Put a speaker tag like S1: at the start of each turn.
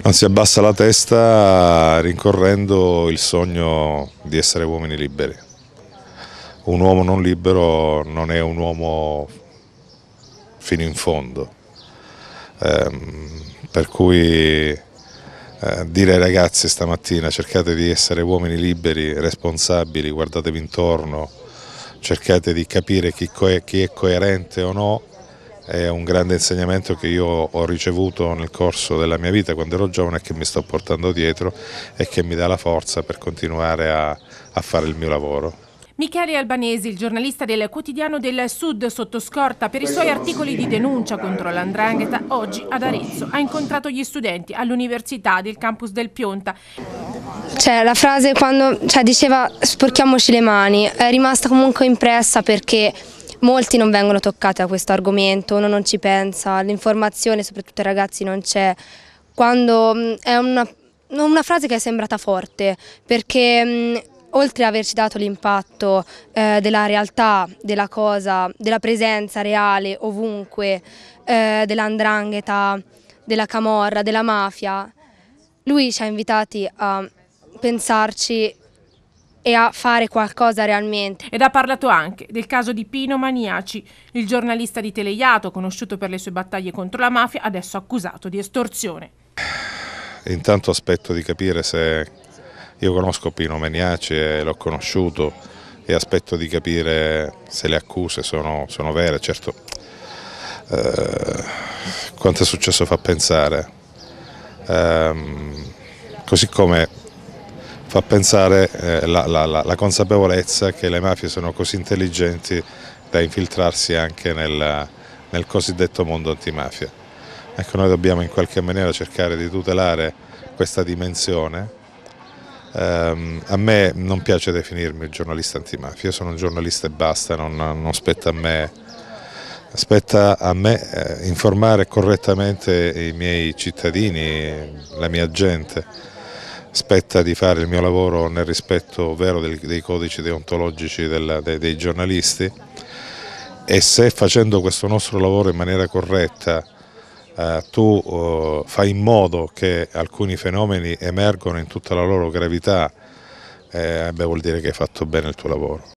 S1: non si abbassa la testa rincorrendo il sogno di essere uomini liberi. Un uomo non libero non è un uomo fino in fondo, eh, per cui eh, dire ai ragazzi stamattina cercate di essere uomini liberi, responsabili, guardatevi intorno, cercate di capire chi è, chi è coerente o no, è un grande insegnamento che io ho ricevuto nel corso della mia vita quando ero giovane e che mi sto portando dietro e che mi dà la forza per continuare a, a fare il mio lavoro.
S2: Michele Albanesi, il giornalista del quotidiano del Sud sotto scorta per i suoi articoli di denuncia contro l'andrangheta, oggi ad Arezzo ha incontrato gli studenti all'università del campus del Pionta.
S3: Cioè, la frase quando cioè, diceva sporchiamoci le mani è rimasta comunque impressa perché Molti non vengono toccati a questo argomento, uno non ci pensa, l'informazione soprattutto ai ragazzi non c'è. Quando mm, è una, una, frase che è sembrata forte, perché mm, oltre ad averci dato l'impatto eh, della realtà, della cosa, della presenza reale ovunque, eh, dell'andrangheta, della camorra, della mafia, lui ci ha invitati a pensarci e a fare qualcosa realmente. Ed
S2: ha parlato anche del caso di Pino Maniaci, il giornalista di Teleiato, conosciuto per le sue battaglie contro la mafia, adesso accusato di estorsione.
S1: Intanto aspetto di capire se... Io conosco Pino Maniaci e l'ho conosciuto e aspetto di capire se le accuse sono, sono vere, certo eh, quanto è successo fa pensare. Eh, così come fa pensare eh, la, la, la, consapevolezza che le mafie sono così intelligenti da infiltrarsi anche nel, nel cosiddetto mondo antimafia. Ecco, noi dobbiamo in qualche maniera cercare di tutelare questa dimensione. Um, a me non piace definirmi giornalista antimafia, io sono un giornalista e basta, non, non spetta a me, spetta a me eh, informare correttamente i miei cittadini, la mia gente spetta di fare il mio lavoro nel rispetto vero dei, dei codici deontologici della, dei, dei giornalisti e se facendo questo nostro lavoro in maniera corretta eh, tu eh, fai in modo che alcuni fenomeni emergono in tutta la loro gravità, eh, beh, vuol dire che hai fatto bene il tuo lavoro.